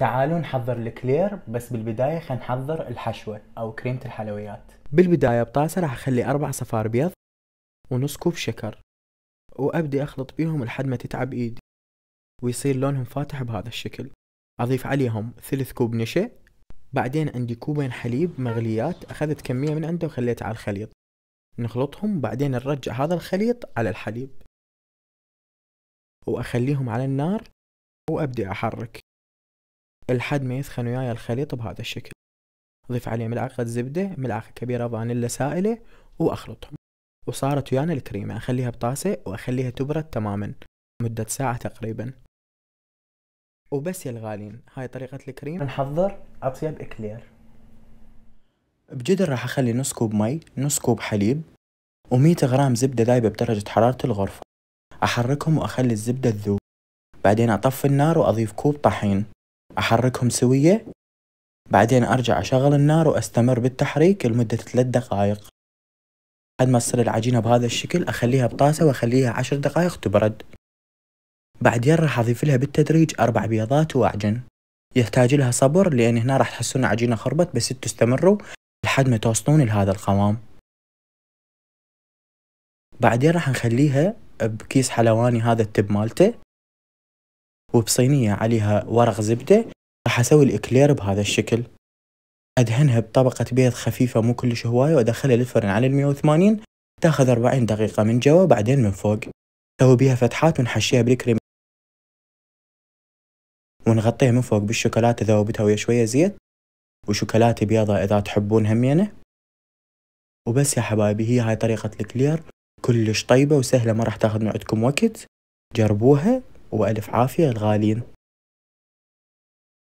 تعالوا نحضر الكلير بس بالبداية خلينا نحضر الحشوة أو كريمة الحلويات بالبداية بطاسة راح أخلي أربع صفار بيض ونص كوب شكر وأبدي أخلط بيهم لحد ما تتعب إيدي ويصير لونهم فاتح بهذا الشكل أضيف عليهم ثلث كوب نشا بعدين عندي كوبين حليب مغليات أخذت كمية من عنده وخليتها على الخليط نخلطهم بعدين نرجع هذا الخليط على الحليب وأخليهم على النار وأبدي أحرك لحد ما يثخن وياي الخليط بهذا الشكل أضيف عليه ملعقة زبدة ملعقة كبيرة فانيلا سائلة وأخلطهم وصارت ويانا الكريمة أخليها بطاسة وأخليها تبرد تماما مدة ساعة تقريبا وبس يا الغالين هاي طريقة الكريم نحضر أطيب إكلير بجدر راح أخلي نص كوب مي نص كوب حليب و100 غرام زبدة دايبة بدرجة حرارة الغرفة أحركهم وأخلي الزبدة تذوب بعدين أطفي النار وأضيف كوب طحين أحركهم سوية بعدين أرجع أشغل النار وأستمر بالتحريك لمدة ثلاث دقايق بعد ما تصير العجينة بهذا الشكل أخليها بطاسة وأخليها عشر دقايق تبرد بعدين راح أضيف لها بالتدريج أربع بيضات وأعجن يحتاج لها صبر لأن هنا راح تحسون عجينة خربت بس تستمروا لحد ما توصلون لهذا القوام بعدين راح نخليها بكيس حلواني هذا التب مالته وبصينية عليها ورق زبدة راح أسوي الإكلير بهذا الشكل أدهنها بطبقة بيض خفيفة مو كلش هواية وأدخلها للفرن على 180 تاخذ 40 دقيقة من جوا بعدين من فوق سوي بيها فتحات ونحشيها بالكريم ونغطيها من فوق بالشوكولاتة ذوبتها ويا شوية زيت وشوكولاتة بيضة إذا تحبون همينة وبس يا حبايبي هي هاي طريقة الكلير كلش طيبة وسهلة ما راح تاخذ من عندكم وقت جربوها وألف عافية الغالين